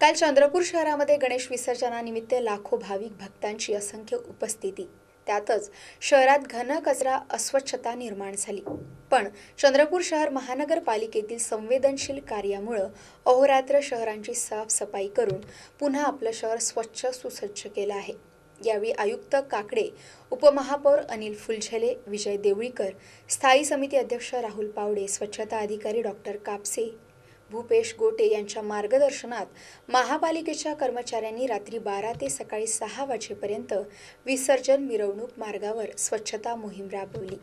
काल चंद्रपूर शहरामध्ये गणेश विसर्जनानिमित्त लाखो भाविक भक्तांची असंख्य उपस्थिती त्यातच शहरात घन कचरा अस्वच्छता निर्माण झाली पण चंद्रपूर शहर महानगरपालिकेतील संवेदनशील कार्यामुळं अहोरात्र शहरांची साफसफाई करून पुन्हा आपलं शहर स्वच्छ सुसज्ज केलं आहे यावेळी आयुक्त काकडे उपमहापौर अनिल फुलझेले विजय देवळीकर स्थायी समिती अध्यक्ष राहुल पावडे स्वच्छता अधिकारी डॉक्टर कापसे भूपेश गोटे यांच्या मार्गदर्शनात महापालिकेच्या कर्मचाऱ्यांनी रात्री बारा ते सकाळी सहा वाजेपर्यंत विसर्जन मिरवणूक मार्गावर स्वच्छता मोहीम राबवली